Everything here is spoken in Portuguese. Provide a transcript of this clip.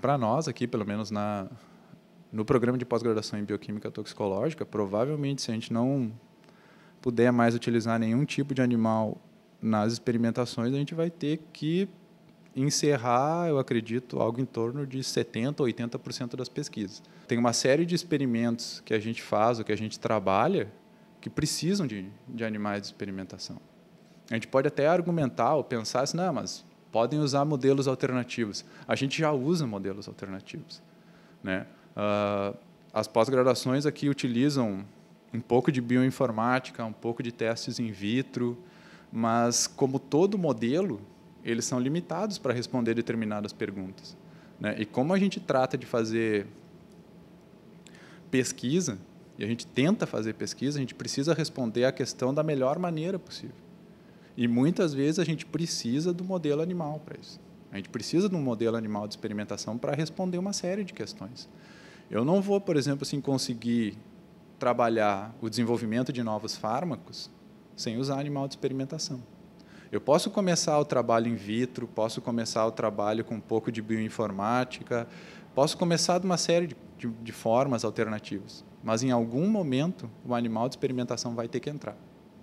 para nós aqui, pelo menos na no programa de pós-graduação em bioquímica toxicológica, provavelmente se a gente não puder mais utilizar nenhum tipo de animal nas experimentações, a gente vai ter que encerrar, eu acredito, algo em torno de 70%, 80% das pesquisas. Tem uma série de experimentos que a gente faz, ou que a gente trabalha, que precisam de, de animais de experimentação. A gente pode até argumentar ou pensar assim, não, mas podem usar modelos alternativos. A gente já usa modelos alternativos. Né? Uh, as pós-graduações aqui utilizam um pouco de bioinformática, um pouco de testes in vitro, mas como todo modelo, eles são limitados para responder determinadas perguntas. Né? E como a gente trata de fazer pesquisa, e a gente tenta fazer pesquisa, a gente precisa responder a questão da melhor maneira possível. E muitas vezes a gente precisa do modelo animal para isso. A gente precisa de um modelo animal de experimentação para responder uma série de questões. Eu não vou, por exemplo, assim, conseguir trabalhar o desenvolvimento de novos fármacos sem usar animal de experimentação. Eu posso começar o trabalho in vitro, posso começar o trabalho com um pouco de bioinformática, posso começar de uma série de, de, de formas alternativas, mas em algum momento o animal de experimentação vai ter que entrar.